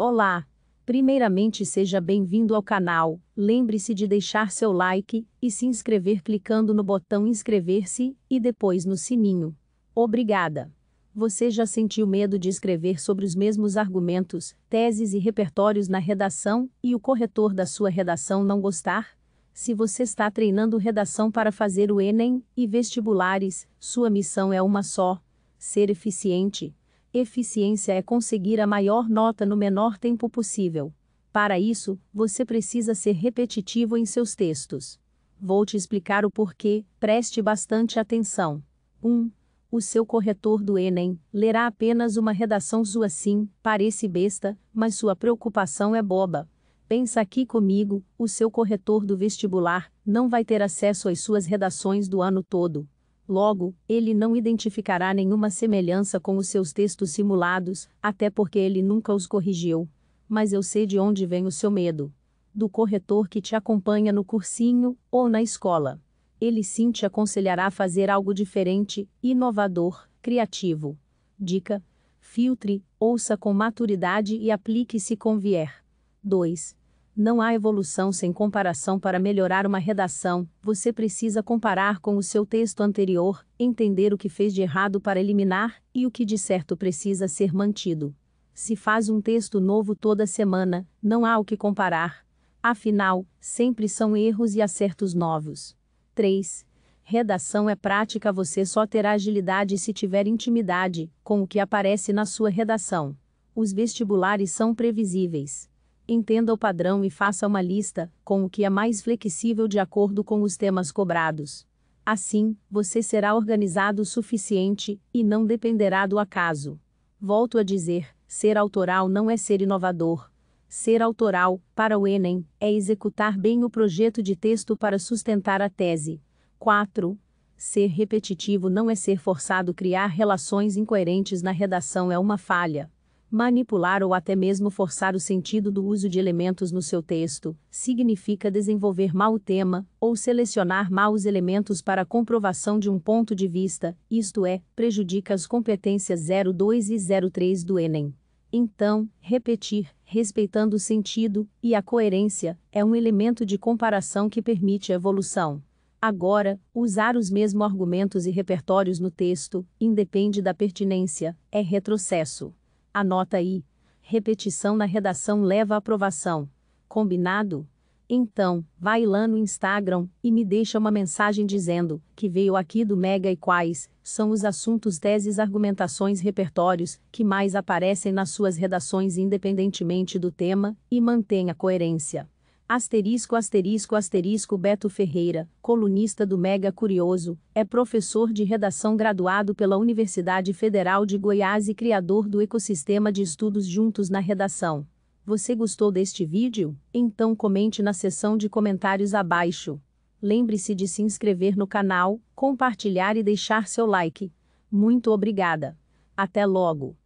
Olá! Primeiramente seja bem-vindo ao canal, lembre-se de deixar seu like e se inscrever clicando no botão inscrever-se e depois no sininho. Obrigada! Você já sentiu medo de escrever sobre os mesmos argumentos, teses e repertórios na redação e o corretor da sua redação não gostar? Se você está treinando redação para fazer o Enem e vestibulares, sua missão é uma só: ser eficiente, Eficiência é conseguir a maior nota no menor tempo possível. Para isso, você precisa ser repetitivo em seus textos. Vou te explicar o porquê, preste bastante atenção. 1. Um, o seu corretor do Enem lerá apenas uma redação sua assim, parece besta, mas sua preocupação é boba. Pensa aqui comigo, o seu corretor do vestibular não vai ter acesso às suas redações do ano todo. Logo, ele não identificará nenhuma semelhança com os seus textos simulados, até porque ele nunca os corrigiu. Mas eu sei de onde vem o seu medo. Do corretor que te acompanha no cursinho ou na escola. Ele sim te aconselhará a fazer algo diferente, inovador, criativo. Dica: filtre, ouça com maturidade e aplique se convier. 2. Não há evolução sem comparação para melhorar uma redação. Você precisa comparar com o seu texto anterior, entender o que fez de errado para eliminar e o que de certo precisa ser mantido. Se faz um texto novo toda semana, não há o que comparar. Afinal, sempre são erros e acertos novos. 3. Redação é prática, você só terá agilidade se tiver intimidade com o que aparece na sua redação. Os vestibulares são previsíveis entenda o padrão e faça uma lista, com o que é mais flexível de acordo com os temas cobrados. Assim, você será organizado o suficiente e não dependerá do acaso. Volto a dizer: ser autoral não é ser inovador. Ser autoral, para o Enem, é executar bem o projeto de texto para sustentar a tese. 4. Ser repetitivo não é ser forçado criar relações incoerentes na redação é uma falha. Manipular ou até mesmo forçar o sentido do uso de elementos no seu texto significa desenvolver mal o tema ou selecionar mal os elementos para comprovação de um ponto de vista, isto é, prejudica as competências 02 e 03 do Enem. Então, repetir, respeitando o sentido e a coerência, é um elemento de comparação que permite a evolução. Agora, usar os mesmos argumentos e repertórios no texto, independe da pertinência, é retrocesso. Anota aí. Repetição na redação leva à aprovação. Combinado? Então, vai lá no Instagram e me deixa uma mensagem dizendo que veio aqui do Mega e quais são os assuntos, teses, argumentações, repertórios que mais aparecem nas suas redações independentemente do tema e mantenha a coerência. Asterisco, asterisco, asterisco Beto Ferreira, colunista do Mega Curioso, é professor de redação graduado pela Universidade Federal de Goiás e criador do ecossistema de estudos juntos na redação. Você gostou deste vídeo? Então comente na seção de comentários abaixo. Lembre-se de se inscrever no canal, compartilhar e deixar seu like. Muito obrigada. Até logo.